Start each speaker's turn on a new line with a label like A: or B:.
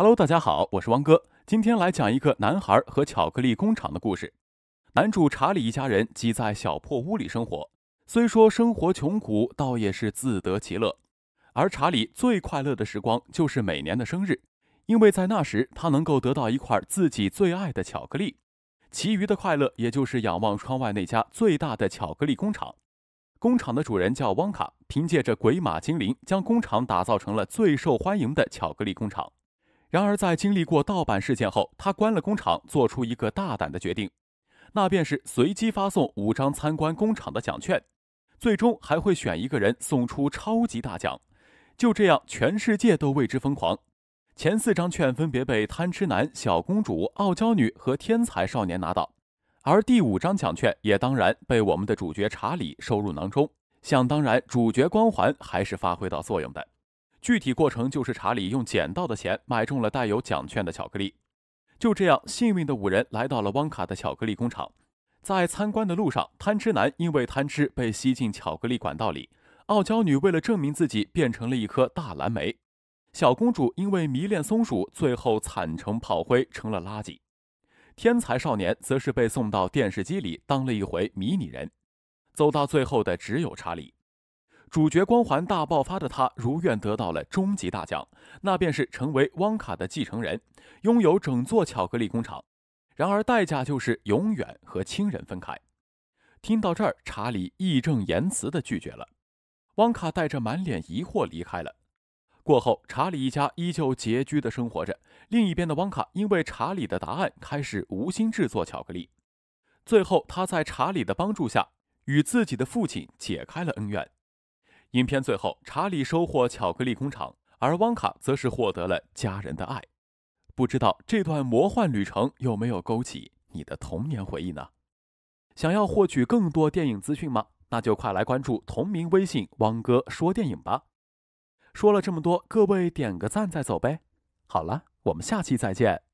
A: Hello，大家好，我是汪哥，今天来讲一个男孩和巧克力工厂的故事。男主查理一家人挤在小破屋里生活，虽说生活穷苦，倒也是自得其乐。而查理最快乐的时光就是每年的生日，因为在那时他能够得到一块自己最爱的巧克力。其余的快乐也就是仰望窗外那家最大的巧克力工厂。工厂的主人叫汪卡，凭借着鬼马精灵，将工厂打造成了最受欢迎的巧克力工厂。然而，在经历过盗版事件后，他关了工厂，做出一个大胆的决定，那便是随机发送五张参观工厂的奖券，最终还会选一个人送出超级大奖。就这样，全世界都为之疯狂。前四张券分别被贪吃男、小公主、傲娇女和天才少年拿到，而第五张奖券也当然被我们的主角查理收入囊中。想当然，主角光环还是发挥到作用的。具体过程就是查理用捡到的钱买中了带有奖券的巧克力，就这样幸运的五人来到了汪卡的巧克力工厂。在参观的路上，贪吃男因为贪吃被吸进巧克力管道里；傲娇女为了证明自己，变成了一颗大蓝莓；小公主因为迷恋松鼠，最后惨成炮灰，成了垃圾；天才少年则是被送到电视机里当了一回迷你人。走到最后的只有查理。主角光环大爆发的他如愿得到了终极大奖，那便是成为汪卡的继承人，拥有整座巧克力工厂。然而代价就是永远和亲人分开。听到这儿，查理义正言辞地拒绝了。汪卡带着满脸疑惑离开了。过后，查理一家依旧拮据地生活着。另一边的汪卡因为查理的答案开始无心制作巧克力。最后，他在查理的帮助下与自己的父亲解开了恩怨。影片最后，查理收获巧克力工厂，而汪卡则是获得了家人的爱。不知道这段魔幻旅程有没有勾起你的童年回忆呢？想要获取更多电影资讯吗？那就快来关注同名微信“汪哥说电影”吧。说了这么多，各位点个赞再走呗。好了，我们下期再见。